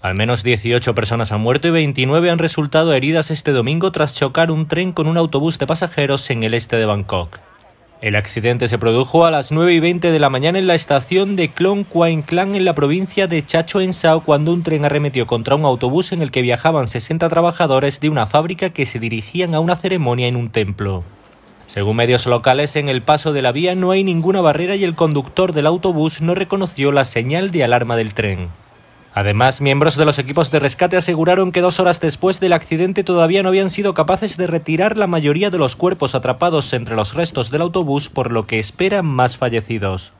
Al menos 18 personas han muerto y 29 han resultado heridas este domingo tras chocar un tren con un autobús de pasajeros en el este de Bangkok. El accidente se produjo a las 9 y 20 de la mañana en la estación de Klong Kwain Klang en la provincia de Chacho Sao cuando un tren arremetió contra un autobús en el que viajaban 60 trabajadores de una fábrica que se dirigían a una ceremonia en un templo. Según medios locales, en el paso de la vía no hay ninguna barrera y el conductor del autobús no reconoció la señal de alarma del tren. Además, miembros de los equipos de rescate aseguraron que dos horas después del accidente todavía no habían sido capaces de retirar la mayoría de los cuerpos atrapados entre los restos del autobús, por lo que esperan más fallecidos.